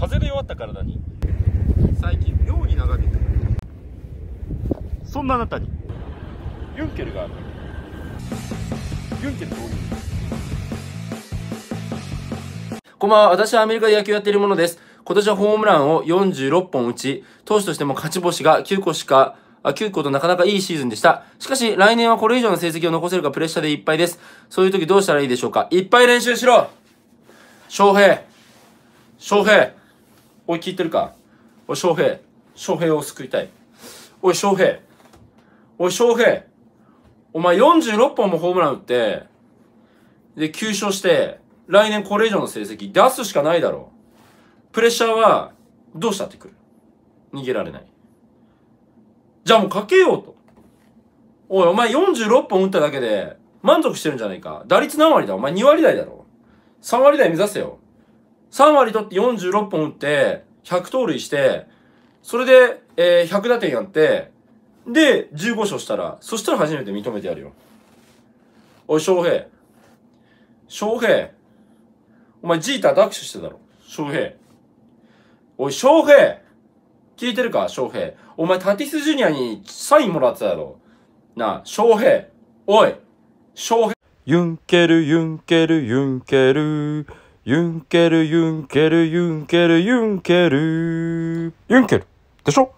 風で弱った体に最近妙に長引くそんなあなたにユンケルがあるユンケルこんばんは私はアメリカで野球やっているものです今年はホームランを46本打ち投手としても勝ち星が9個しか9個となかなかいいシーズンでした。しかし、来年はこれ以上の成績を残せるかプレッシャーでいっぱいです。そういう時どうしたらいいでしょうかいっぱい練習しろ翔平翔平おい、聞いてるかおい、翔平。翔平を救いたい。おい、翔平。おい、翔平。お前46本もホームラン打って、で、急勝して、来年これ以上の成績出すしかないだろう。プレッシャーは、どうしたってくる。逃げられない。じゃあもうかけようと。おい、お前46本打っただけで、満足してるんじゃないか。打率何割だお前2割台だろ。3割台目指せよ。3割取って46本打って、100盗塁して、それで、えー、100打点やって、で、15勝したら、そしたら初めて認めてやるよ。おい、翔平。翔平。お前、ジーターと握手してたろ。翔平。おい、翔平聞いてるか翔平。お前、タティスジュニアにサインもらってたやろ。なあ、翔平。おい、翔平。ユンケル、ユンケル、ユンケル。ユンケル、ユンケル、ユンケル、ユンケル。ユンケルでしょ